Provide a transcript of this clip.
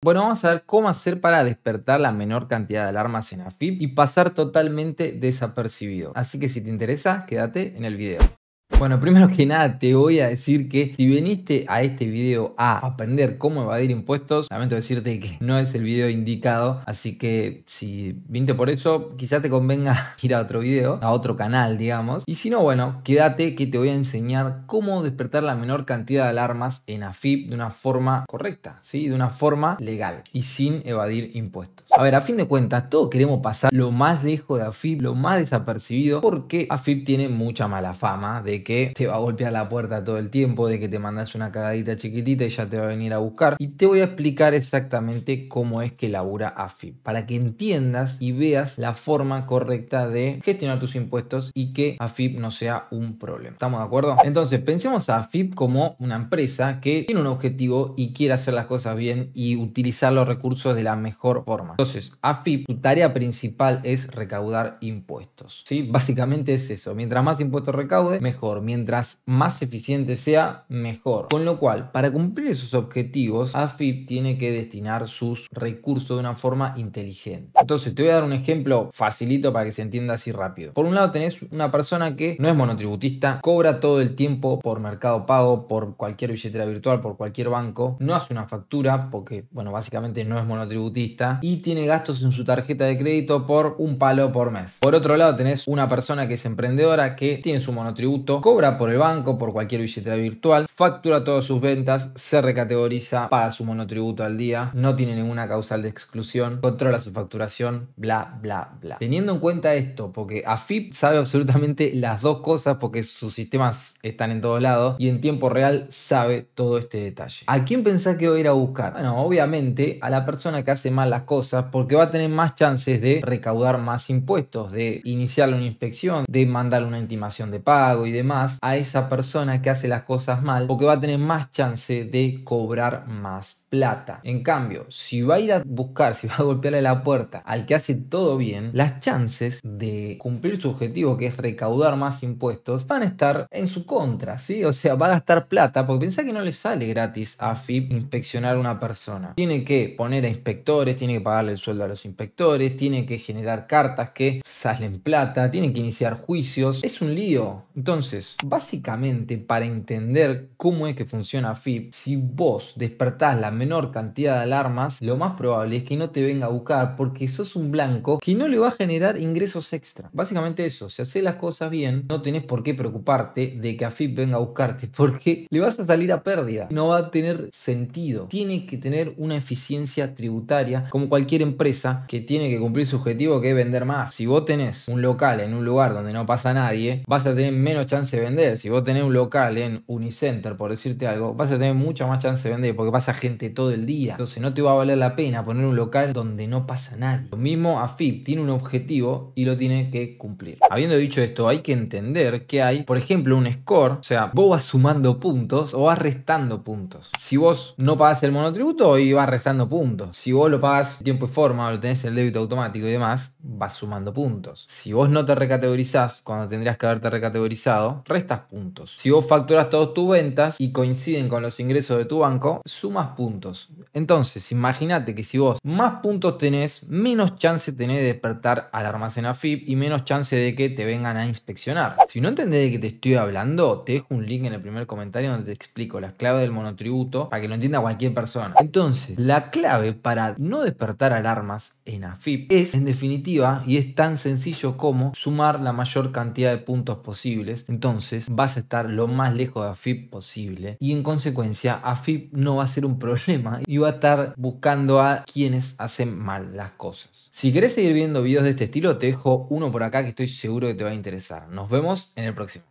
Bueno, vamos a ver cómo hacer para despertar la menor cantidad de alarmas en AFIP y pasar totalmente desapercibido. Así que si te interesa, quédate en el video. Bueno, primero que nada te voy a decir que si viniste a este video a aprender cómo evadir impuestos, lamento decirte que no es el video indicado, así que si viniste por eso, quizás te convenga ir a otro video, a otro canal, digamos. Y si no, bueno, quédate que te voy a enseñar cómo despertar la menor cantidad de alarmas en AFIP de una forma correcta, ¿sí? De una forma legal y sin evadir impuestos. A ver, a fin de cuentas, todos queremos pasar lo más lejos de AFIP, lo más desapercibido, porque AFIP tiene mucha mala fama de que que te va a golpear la puerta todo el tiempo, de que te mandas una cagadita chiquitita y ya te va a venir a buscar. Y te voy a explicar exactamente cómo es que labura AFIP. para que entiendas y veas la forma correcta de gestionar tus impuestos y que AFIP no sea un problema. ¿Estamos de acuerdo? Entonces, pensemos a AFIP como una empresa que tiene un objetivo y quiere hacer las cosas bien y utilizar los recursos de la mejor forma. Entonces, AFIP, su tarea principal es recaudar impuestos. ¿sí? Básicamente es eso. Mientras más impuestos recaude, mejor. Mientras más eficiente sea, mejor. Con lo cual, para cumplir esos objetivos, AFIP tiene que destinar sus recursos de una forma inteligente. Entonces, te voy a dar un ejemplo facilito para que se entienda así rápido. Por un lado, tenés una persona que no es monotributista, cobra todo el tiempo por mercado pago, por cualquier billetera virtual, por cualquier banco, no hace una factura porque, bueno, básicamente no es monotributista y tiene gastos en su tarjeta de crédito por un palo por mes. Por otro lado, tenés una persona que es emprendedora que tiene su monotributo, cobra por el banco, por cualquier billetera virtual, factura todas sus ventas, se recategoriza, paga su monotributo al día, no tiene ninguna causal de exclusión, controla su facturación, bla, bla, bla. Teniendo en cuenta esto, porque AFIP sabe absolutamente las dos cosas porque sus sistemas están en todos lados y en tiempo real sabe todo este detalle. ¿A quién pensás que va a ir a buscar? Bueno, obviamente a la persona que hace mal las cosas porque va a tener más chances de recaudar más impuestos, de iniciar una inspección, de mandarle una intimación de pago y demás a esa persona que hace las cosas mal o que va a tener más chance de cobrar más plata. En cambio, si va a ir a buscar, si va a golpearle la puerta al que hace todo bien, las chances de cumplir su objetivo, que es recaudar más impuestos, van a estar en su contra, ¿sí? O sea, va a gastar plata porque piensa que no le sale gratis a FIP inspeccionar a una persona. Tiene que poner a inspectores, tiene que pagarle el sueldo a los inspectores, tiene que generar cartas que salen plata, tiene que iniciar juicios. Es un lío. Entonces, básicamente, para entender cómo es que funciona FIP, si vos despertás la menor cantidad de alarmas, lo más probable es que no te venga a buscar porque sos un blanco que no le va a generar ingresos extra. Básicamente eso, si haces las cosas bien, no tenés por qué preocuparte de que AFIP venga a buscarte porque le vas a salir a pérdida. No va a tener sentido. Tiene que tener una eficiencia tributaria como cualquier empresa que tiene que cumplir su objetivo que es vender más. Si vos tenés un local en un lugar donde no pasa nadie, vas a tener menos chance de vender. Si vos tenés un local en Unicenter, por decirte algo, vas a tener mucha más chance de vender porque pasa gente todo el día. Entonces no te va a valer la pena poner un local donde no pasa nadie. Lo mismo AFIP tiene un objetivo y lo tiene que cumplir. Habiendo dicho esto, hay que entender que hay, por ejemplo, un score. O sea, vos vas sumando puntos o vas restando puntos. Si vos no pagas el monotributo, y vas restando puntos. Si vos lo pagas tiempo y forma o lo tenés el débito automático y demás, vas sumando puntos. Si vos no te recategorizás cuando tendrías que haberte recategorizado, restas puntos. Si vos facturas todas tus ventas y coinciden con los ingresos de tu banco, sumas puntos. Entonces, imagínate que si vos más puntos tenés, menos chance tenés de despertar alarmas en AFIP y menos chance de que te vengan a inspeccionar. Si no entendés de qué te estoy hablando, te dejo un link en el primer comentario donde te explico las claves del monotributo para que lo entienda cualquier persona. Entonces, la clave para no despertar alarmas en AFIP es, en definitiva, y es tan sencillo como sumar la mayor cantidad de puntos posibles. Entonces, vas a estar lo más lejos de AFIP posible y en consecuencia, AFIP no va a ser un proyecto y va a estar buscando a quienes hacen mal las cosas. Si querés seguir viendo videos de este estilo, te dejo uno por acá que estoy seguro que te va a interesar. Nos vemos en el próximo.